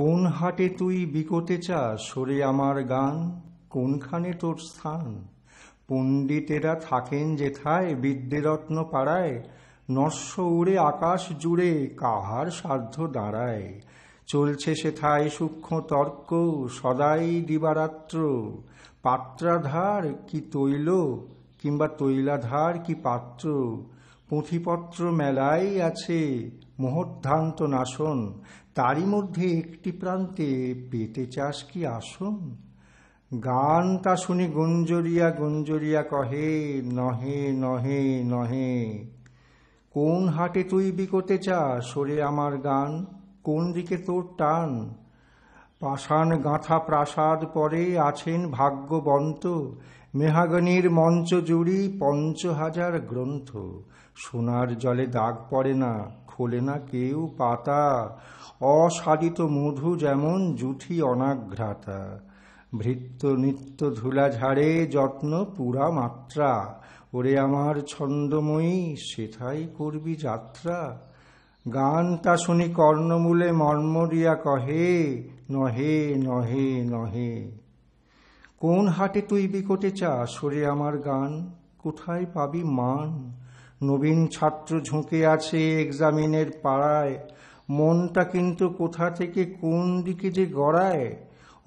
কোন হাটে তুই বিকোতে চাস সরে আমার গান কোনখানে তোর স্থান পণ্ডিতেরা থাকেন যেথায় বিদ্যেরত্ন পাড়ায় নস্য উড়ে আকাশ জুড়ে কাহার সাধ্য দাঁড়ায় চলছে সেথায় সূক্ষ্ম তর্ক সদাই দিবারাত্র পাত্রাধার কি তৈল কিংবা তৈলাধার কি পাত্র পুঁথিপত্র মেলাই আছে মোহদ্ধান্ত নাশন তারই মধ্যে একটি প্রান্তে পেতে চাস কি আসন গান তা শুনে গুঞ্জরিয়া গুঞ্জরিয়া কহে নহে নহে নহে কোন হাটে তুই বিকোতে চা সরে আমার গান কোন দিকে তোর টান পাষাণ গাঁথা প্রাসাদ পরে আছেন ভাগ্যবন্ত মেহাগনির মঞ্চ জুড়ি পঞ্চ হাজার গ্রন্থ সোনার জলে দাগ পড়ে না খোলে না কেউ পাতা অসাদিত মধু যেমন জুঠি অনাঘ্রাতা ভৃত্য নিত্য ধুলা ঝাড়ে যত্ন পুরা মাত্রা ওরে আমার ছন্দময়ী সেথাই করবি যাত্রা গান তা শুনি কর্ণমূলে মর্মরিয়া কহে নহে নহে নহে কোন হাটে তুই বিকটে চা সরে আমার গান কোথায় পাবি মান নবীন ছাত্র ঝুঁকে আছে এক্সামিনের পাড়ায় মনটা কিন্তু কোথা থেকে কোন দিকে যে গড়ায়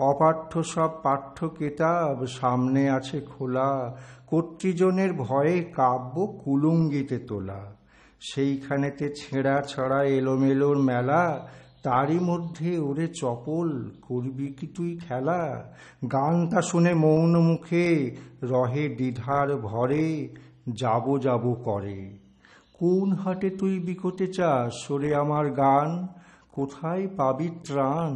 অপাঠ্য সব পাঠ্য কেতাব সামনে আছে খোলা কর্তৃজনের ভয়ে কাব্য কুলুঙ্গিতে তোলা সেইখানেতে ছেঁড়া ছড়া এলোমেলোর মেলা তারই মধ্যে ওরে চপল করবি কি তুই খেলা গানটা শুনে মৌন মুখে রহে দ্বিধার ভরে যাব যাব করে কোন হাটে তুই বিকোতে চাস সরে আমার গান কোথায় পাবি ত্রাণ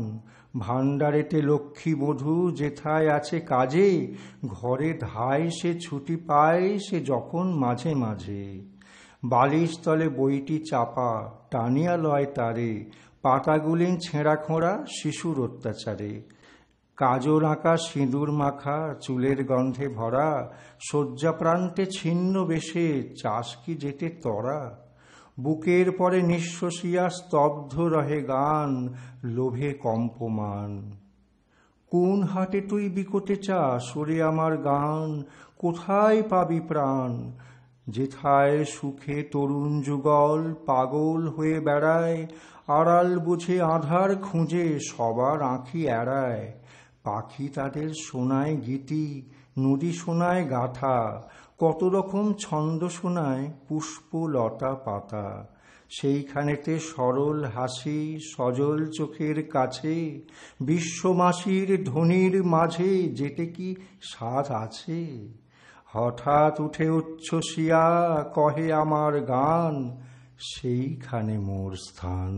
ভাণ্ডারেতে লক্ষ্মী বধূ যেথায় আছে কাজে ঘরে ধায় সে ছুটি পায় সে যখন মাঝে মাঝে বালিশ তলে বইটি চাপা টানিয়া লয় তারে পাতাগুলি ছেঁড়া খোঁড়া শিশুর অত্যাচারে কাজল আঁকা সিঁদুর মাখা চুলের গন্ধে ভরা শয্যা প্রান্তে ছিন্ন বেশে চাষ কি যেতে তরা বুকের পরে নিঃশ্বসিয়া স্তব্ধ রহে গান লোভে কম্পমান কোন হাটে তুই বিকটে চাষ ওরে আমার গান কোথায় পাবি প্রাণ যেথায় সুখে তরুণ যুগল পাগল হয়ে বেড়ায় আড়াল বুঝে আধার খুঁজে সবার আঁখি এড়ায় পাখি তাদের শোনায় গীতি নদী শোনায় গাথা কত রকম ছন্দ শোনায় পুষ্প লতা পাতা সেইখানেতে সরল হাসি সজল চোখের কাছে বিশ্বমাসীর ধ্বনির মাঝে যেতে কি স্বাদ আছে হঠাৎ উঠে উচ্ছ্বসিয়া কহে আমার গান সেইখানে মোর স্থান